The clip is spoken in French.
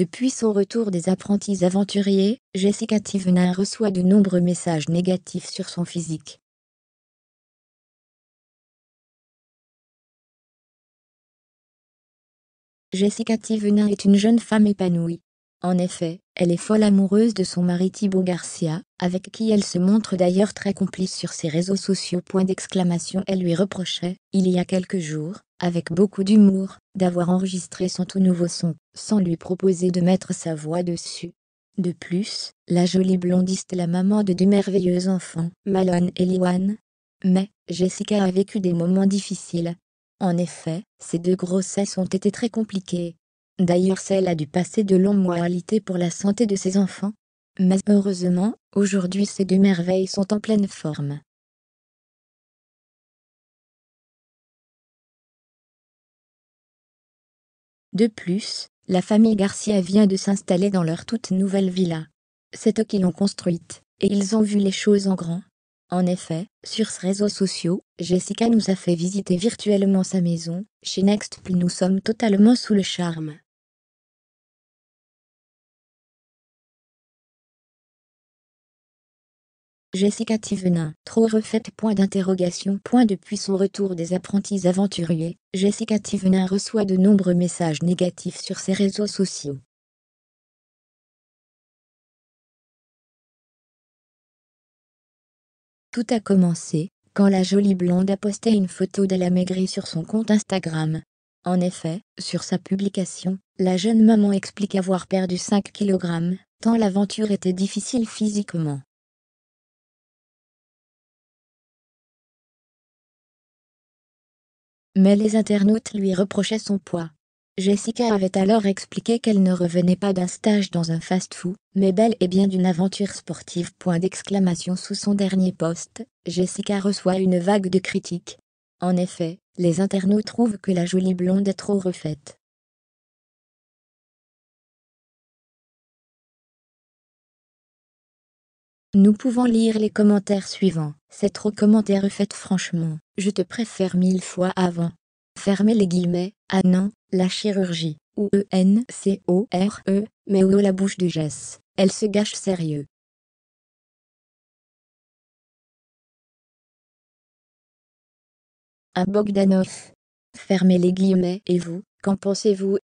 Depuis son retour des apprentis aventuriers, Jessica Tivenin reçoit de nombreux messages négatifs sur son physique. Jessica Tivenin est une jeune femme épanouie. En effet, elle est folle amoureuse de son mari Thibaut Garcia, avec qui elle se montre d'ailleurs très complice sur ses réseaux sociaux. Point d'exclamation, elle lui reprochait, il y a quelques jours, avec beaucoup d'humour, d'avoir enregistré son tout nouveau son, sans lui proposer de mettre sa voix dessus. De plus, la jolie blondiste la maman de deux merveilleux enfants, Malone et Liwan. Mais, Jessica a vécu des moments difficiles. En effet, ces deux grossesses ont été très compliquées. D'ailleurs celle a dû passer de longs mois pour la santé de ses enfants. Mais heureusement, aujourd'hui ces deux merveilles sont en pleine forme. De plus, la famille Garcia vient de s'installer dans leur toute nouvelle villa. C'est eux qui l'ont construite, et ils ont vu les choses en grand. En effet, sur ce réseaux sociaux, Jessica nous a fait visiter virtuellement sa maison, chez Next puis nous sommes totalement sous le charme. Jessica Tivenin trop refaite point d'interrogation point depuis son retour des apprentis aventuriers, Jessica Tivenin reçoit de nombreux messages négatifs sur ses réseaux sociaux. Tout a commencé, quand la jolie blonde a posté une photo d'elle maigrie sur son compte Instagram. En effet, sur sa publication, la jeune maman explique avoir perdu 5 kg, tant l'aventure était difficile physiquement. mais les internautes lui reprochaient son poids. Jessica avait alors expliqué qu'elle ne revenait pas d'un stage dans un fast-food, mais bel et bien d'une aventure sportive. Point d'exclamation sous son dernier poste, Jessica reçoit une vague de critiques. En effet, les internautes trouvent que la jolie blonde est trop refaite. Nous pouvons lire les commentaires suivants. C'est trop commentaire fait franchement. Je te préfère mille fois avant. Fermez les guillemets. Ah non, la chirurgie. Ou E-N-C-O-R-E, e, mais ou la bouche de geste. Elle se gâche sérieux. À Bogdanov. Fermez les guillemets et vous, qu'en pensez-vous